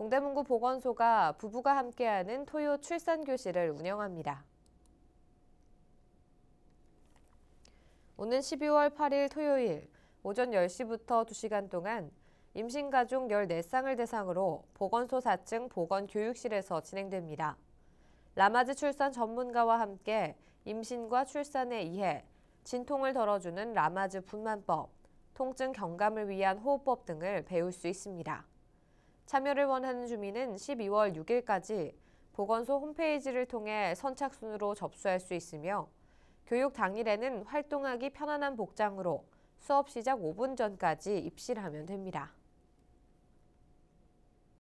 동대문구 보건소가 부부가 함께하는 토요 출산교실을 운영합니다. 오는 12월 8일 토요일 오전 10시부터 2시간 동안 임신가족 14쌍을 대상으로 보건소 4층 보건교육실에서 진행됩니다. 라마즈 출산 전문가와 함께 임신과 출산에 이해, 진통을 덜어주는 라마즈 분만법, 통증 경감을 위한 호흡법 등을 배울 수 있습니다. 참여를 원하는 주민은 12월 6일까지 보건소 홈페이지를 통해 선착순으로 접수할 수 있으며 교육 당일에는 활동하기 편안한 복장으로 수업 시작 5분 전까지 입실하면 됩니다.